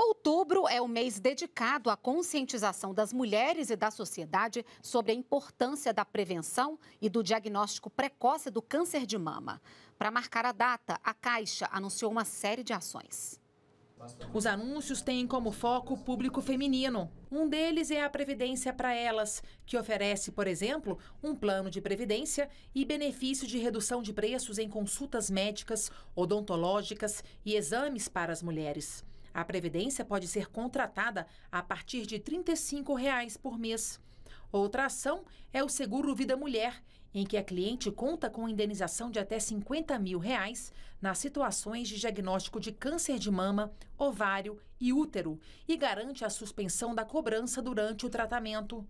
Outubro é o mês dedicado à conscientização das mulheres e da sociedade sobre a importância da prevenção e do diagnóstico precoce do câncer de mama. Para marcar a data, a Caixa anunciou uma série de ações. Os anúncios têm como foco o público feminino. Um deles é a Previdência para Elas, que oferece, por exemplo, um plano de previdência e benefício de redução de preços em consultas médicas, odontológicas e exames para as mulheres. A previdência pode ser contratada a partir de R$ 35 reais por mês. Outra ação é o Seguro Vida Mulher, em que a cliente conta com indenização de até R$ 50 mil reais nas situações de diagnóstico de câncer de mama, ovário e útero e garante a suspensão da cobrança durante o tratamento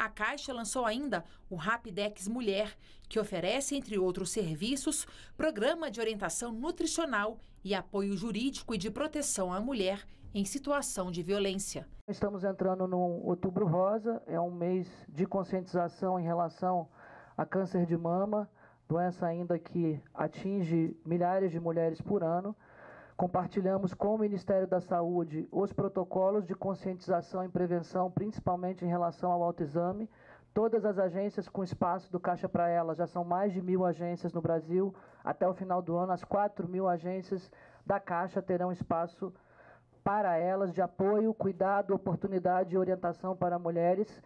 a Caixa lançou ainda o Rapidex Mulher, que oferece, entre outros serviços, programa de orientação nutricional e apoio jurídico e de proteção à mulher em situação de violência. Estamos entrando no Outubro Rosa, é um mês de conscientização em relação a câncer de mama, doença ainda que atinge milhares de mulheres por ano. Compartilhamos com o Ministério da Saúde os protocolos de conscientização e prevenção, principalmente em relação ao autoexame. Todas as agências com espaço do Caixa para elas já são mais de mil agências no Brasil. Até o final do ano, as 4 mil agências da Caixa terão espaço para elas de apoio, cuidado, oportunidade e orientação para mulheres.